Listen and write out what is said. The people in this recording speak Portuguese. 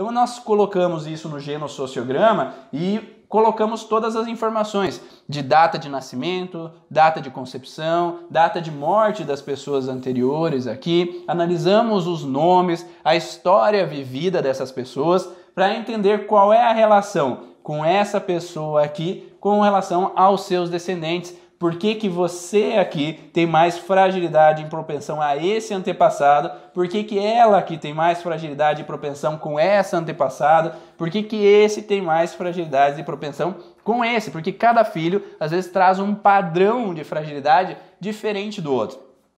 Então nós colocamos isso no genossociograma e colocamos todas as informações de data de nascimento, data de concepção, data de morte das pessoas anteriores aqui, analisamos os nomes, a história vivida dessas pessoas para entender qual é a relação com essa pessoa aqui com relação aos seus descendentes, por que, que você aqui tem mais fragilidade em propensão a esse antepassado? Por que, que ela aqui tem mais fragilidade e propensão com essa antepassada? Por que, que esse tem mais fragilidade e propensão com esse? Porque cada filho às vezes traz um padrão de fragilidade diferente do outro.